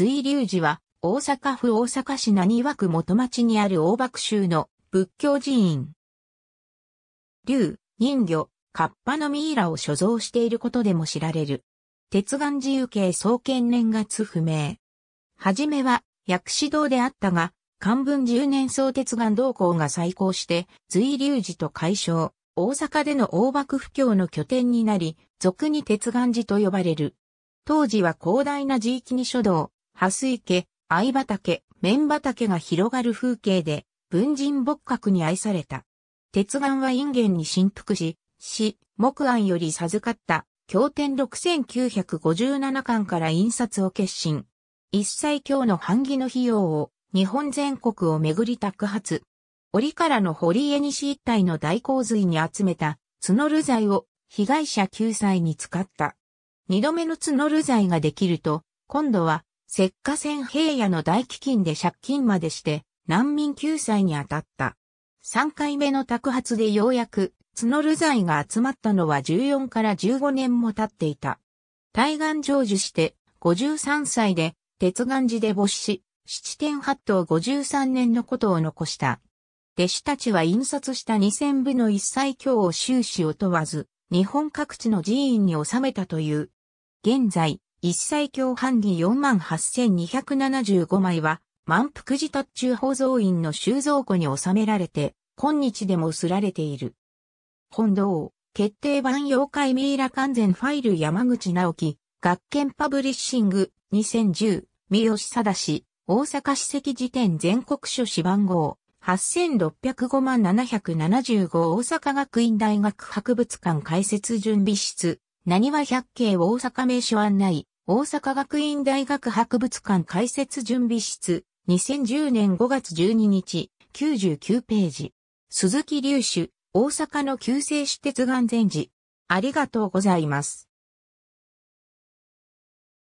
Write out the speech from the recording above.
随流寺は、大阪府大阪市浪速区元町にある大爆州の仏教寺院。竜、人魚、カッパのミイラを所蔵していることでも知られる。鉄眼寺有形創建年月不明。はじめは、薬師堂であったが、漢文10年総鉄眼同行が再興して、随流寺と解消、大阪での大幕布教の拠点になり、俗に鉄眼寺と呼ばれる。当時は広大な地域に書道、蓮池、藍畑、綿畑が広がる風景で、文人墨客に愛された。鉄眼は因縁に振幅し、死、木案より授かった、経典6957巻から印刷を決心。一切今日の版木の費用を、日本全国をめぐり宅発。折からの堀江西一帯の大洪水に集めた、募る財を、被害者救済に使った。二度目の募る財ができると、今度は石化船平野の大飢饉で借金までして難民救済に当たった。3回目の宅発でようやく募る財が集まったのは14から15年も経っていた。対岸成就して53歳で鉄岩寺で没し、7.8等53年のことを残した。弟子たちは印刷した2000部の一切日を終始を問わず、日本各地の寺院に収めたという。現在、一切共犯に48,275枚は、満腹寺達中宝蔵院の収蔵庫に収められて、今日でもすられている。本堂、決定版妖怪ミイラ完全ファイル山口直樹、学研パブリッシング、2010、三好貞氏、大阪史跡辞典全国書誌番号、8605万775大阪学院大学博物館開設準備室、何は百景大阪名所案内、大阪学院大学博物館開設準備室、2010年5月12日、99ページ。鈴木隆主、大阪の救世主鉄眼前寺。ありがとうございます。